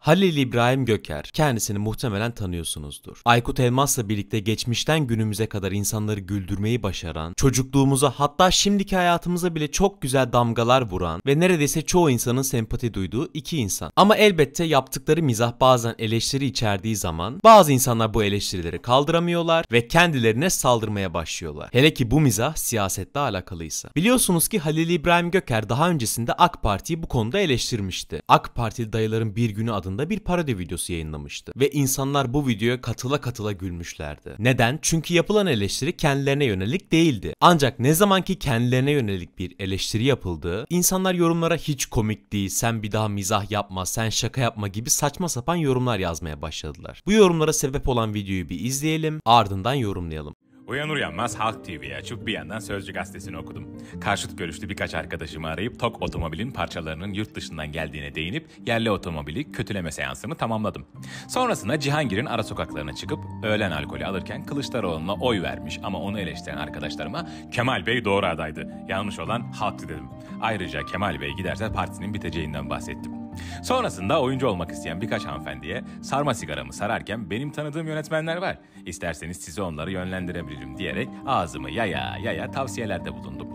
Halil İbrahim Göker, kendisini muhtemelen tanıyorsunuzdur. Aykut Elmas'la birlikte geçmişten günümüze kadar insanları güldürmeyi başaran, çocukluğumuza hatta şimdiki hayatımıza bile çok güzel damgalar vuran ve neredeyse çoğu insanın sempati duyduğu iki insan. Ama elbette yaptıkları mizah bazen eleştiri içerdiği zaman bazı insanlar bu eleştirileri kaldıramıyorlar ve kendilerine saldırmaya başlıyorlar. Hele ki bu mizah siyasetle alakalıysa. Biliyorsunuz ki Halil İbrahim Göker daha öncesinde AK Parti'yi bu konuda eleştirmişti. AK Partili dayıların bir günü adını adında bir parodi videosu yayınlamıştı. Ve insanlar bu videoya katıla katıla gülmüşlerdi. Neden? Çünkü yapılan eleştiri kendilerine yönelik değildi. Ancak ne zaman ki kendilerine yönelik bir eleştiri yapıldı, insanlar yorumlara hiç komik değil, sen bir daha mizah yapma, sen şaka yapma gibi saçma sapan yorumlar yazmaya başladılar. Bu yorumlara sebep olan videoyu bir izleyelim, ardından yorumlayalım. Uyanır uyanmaz Halk TV'yi açıp bir yandan Sözcü Gazetesi'ni okudum. Karşıt görüşlü birkaç arkadaşımı arayıp TOK otomobilin parçalarının yurt dışından geldiğine değinip yerli otomobili kötüleme seansını tamamladım. Sonrasında Cihangir'in ara sokaklarına çıkıp öğlen alkolü alırken Kılıçdaroğlu'na oy vermiş ama onu eleştiren arkadaşlarıma Kemal Bey doğru adaydı. Yanlış olan Halk dedim. Ayrıca Kemal Bey giderse partinin biteceğinden bahsettim. Sonrasında oyuncu olmak isteyen birkaç hanımefendiye sarma sigaramı sararken benim tanıdığım yönetmenler var. İsterseniz sizi onları yönlendirebilirim diyerek ağzımı yaya yaya tavsiyelerde bulundum.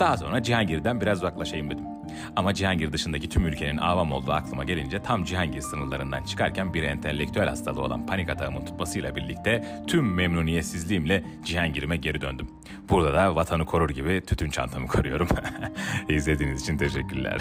Daha sonra Cihangir'den biraz uzaklaşayım dedim. Ama Cihangir dışındaki tüm ülkenin avam olduğu aklıma gelince tam Cihangir sınırlarından çıkarken bir entelektüel hastalığı olan panik atağımın tutmasıyla birlikte tüm memnuniyetsizliğimle Cihangir'ime geri döndüm. Burada da vatanı korur gibi tütün çantamı koruyorum. İzlediğiniz için teşekkürler.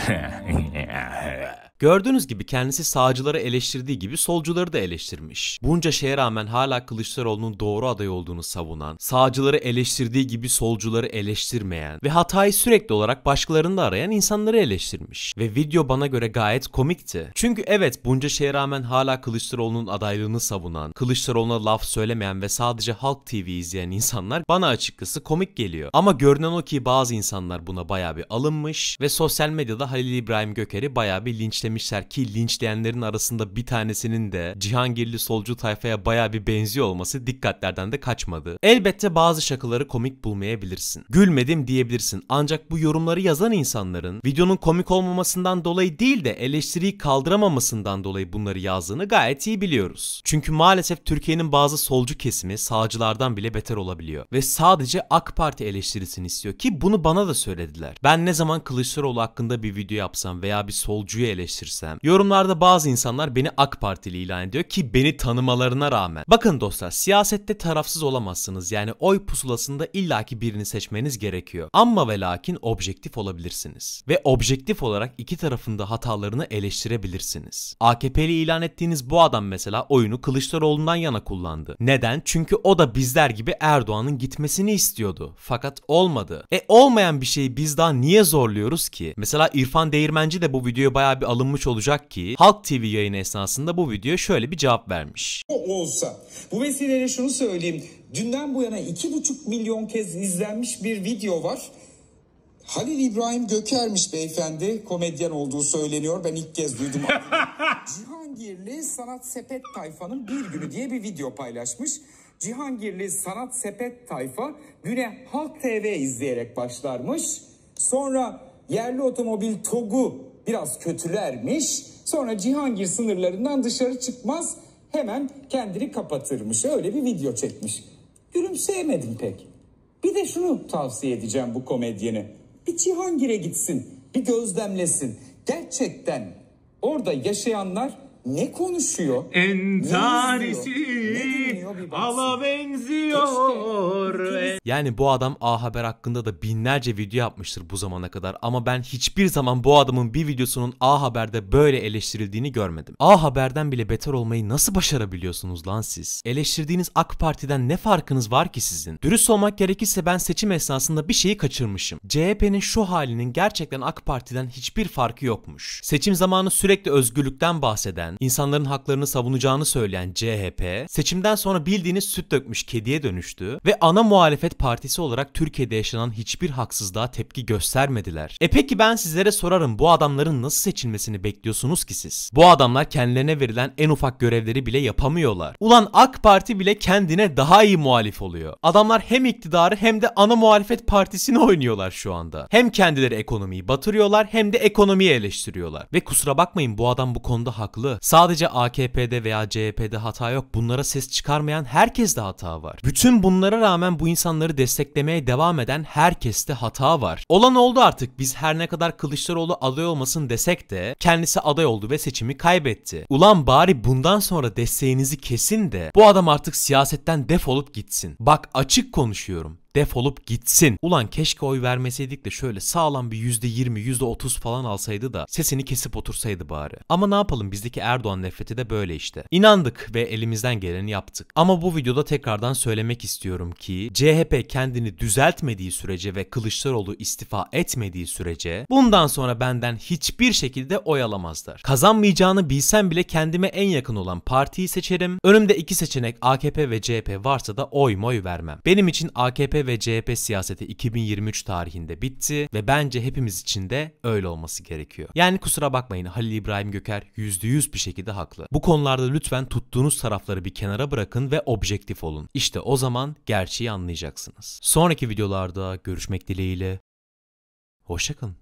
Gördüğünüz gibi kendisi sağcıları eleştirdiği gibi solcuları da eleştirmiş. Bunca şeye rağmen hala Kılıçdaroğlu'nun doğru aday olduğunu savunan, sağcıları eleştirdiği gibi solcuları eleştirmeyen ve hatayı sürekli olarak başkalarında arayan insanları eleştirmiş. Ve video bana göre gayet komikti. Çünkü evet bunca şeye rağmen hala Kılıçdaroğlu'nun adaylığını savunan, Kılıçdaroğlu'na laf söylemeyen ve sadece Halk TV izleyen insanlar bana açıkçası komik geliyor. Ama görünen o ki bazı insanlar buna baya bir alınmış ve sosyal medyada Halil İbrahim Göker'i baya bir linçle benimsemişler ki linçleyenlerin arasında bir tanesinin de Cihangirli solcu tayfaya baya bir benziyor olması dikkatlerden de kaçmadı. Elbette bazı şakaları komik bulmayabilirsin. Gülmedim diyebilirsin ancak bu yorumları yazan insanların videonun komik olmamasından dolayı değil de eleştiriyi kaldıramamasından dolayı bunları yazdığını gayet iyi biliyoruz. Çünkü maalesef Türkiye'nin bazı solcu kesimi sağcılardan bile beter olabiliyor ve sadece AK Parti eleştirisini istiyor ki bunu bana da söylediler. Ben ne zaman Kılıçdaroğlu hakkında bir video yapsam veya bir solcuyu eleştirsem eleştirsem, yorumlarda bazı insanlar beni AK Partili ilan ediyor ki beni tanımalarına rağmen. Bakın dostlar siyasette tarafsız olamazsınız yani oy pusulasında illaki birini seçmeniz gerekiyor. Ama ve lakin objektif olabilirsiniz. Ve objektif olarak iki tarafında hatalarını eleştirebilirsiniz. AKP'li ilan ettiğiniz bu adam mesela oyunu Kılıçdaroğlu'ndan yana kullandı. Neden? Çünkü o da bizler gibi Erdoğan'ın gitmesini istiyordu. Fakat olmadı. E olmayan bir şeyi biz daha niye zorluyoruz ki? Mesela İrfan Değirmenci de bu videoya bayağı bir alım alınmış olacak ki Halk TV yayını esnasında bu video şöyle bir cevap vermiş. O olsa bu vesileyle şunu söyleyeyim. Dünden bu yana 2,5 milyon kez izlenmiş bir video var. Halil İbrahim Göker'miş beyefendi. Komedyen olduğu söyleniyor. Ben ilk kez duydum. Cihangirli Sanat Sepet Tayfa'nın bir günü diye bir video paylaşmış. Cihangirli Sanat Sepet Tayfa güne Halk TV izleyerek başlarmış. Sonra yerli otomobil TOG'u biraz kötülermiş. Sonra Cihangir sınırlarından dışarı çıkmaz hemen kendini kapatırmış. Öyle bir video çekmiş. Gülümseyemedim pek. Bir de şunu tavsiye edeceğim bu komedyene. Bir Cihangir'e gitsin, bir gözlemlesin. Gerçekten orada yaşayanlar ne konuşuyor? Entarisi ala benziyor. Yani bu adam A Haber hakkında da binlerce video yapmıştır bu zamana kadar ama ben hiçbir zaman bu adamın bir videosunun A Haber'de böyle eleştirildiğini görmedim. A Haber'den bile beter olmayı nasıl başarabiliyorsunuz lan siz? Eleştirdiğiniz AK Parti'den ne farkınız var ki sizin? Dürüst olmak gerekirse ben seçim esnasında bir şeyi kaçırmışım. CHP'nin şu halinin gerçekten AK Parti'den hiçbir farkı yokmuş. Seçim zamanı sürekli özgürlükten bahseden, insanların haklarını savunacağını söyleyen CHP, seçimden sonra bildiğiniz süt dökmüş kediye dönüştü ve ana muhalefet partisi olarak Türkiye'de yaşanan hiçbir haksızlığa tepki göstermediler. E peki ben sizlere sorarım bu adamların nasıl seçilmesini bekliyorsunuz ki siz? Bu adamlar kendilerine verilen en ufak görevleri bile yapamıyorlar. Ulan AK Parti bile kendine daha iyi muhalif oluyor. Adamlar hem iktidarı hem de ana muhalefet partisini oynuyorlar şu anda. Hem kendileri ekonomiyi batırıyorlar hem de ekonomiyi eleştiriyorlar. Ve kusura bakmayın bu adam bu konuda haklı. Sadece AKP'de veya CHP'de hata yok. Bunlara ses çıkarmayan herkes de hata var. Bütün bunlara rağmen bu insanları desteklemeye devam eden herkeste hata var. Olan oldu artık. Biz her ne kadar Kılıçdaroğlu aday olmasın desek de kendisi aday oldu ve seçimi kaybetti. Ulan bari bundan sonra desteğinizi kesin de bu adam artık siyasetten defolup gitsin. Bak açık konuşuyorum defolup gitsin. Ulan keşke oy vermeseydik de şöyle sağlam bir %20, %30 falan alsaydı da sesini kesip otursaydı bari. Ama ne yapalım bizdeki Erdoğan nefreti de böyle işte. İnandık ve elimizden geleni yaptık. Ama bu videoda tekrardan söylemek istiyorum ki CHP kendini düzeltmediği sürece ve Kılıçdaroğlu istifa etmediği sürece bundan sonra benden hiçbir şekilde oy alamazlar. Kazanmayacağını bilsem bile kendime en yakın olan partiyi seçerim. Önümde iki seçenek AKP ve CHP varsa da oy moy vermem. Benim için AKP ve CHP siyaseti 2023 tarihinde bitti ve bence hepimiz için de öyle olması gerekiyor. Yani kusura bakmayın Halil İbrahim Göker %100 bir şekilde haklı. Bu konularda lütfen tuttuğunuz tarafları bir kenara bırakın ve objektif olun. İşte o zaman gerçeği anlayacaksınız. Sonraki videolarda görüşmek dileğiyle. Hoşçakalın.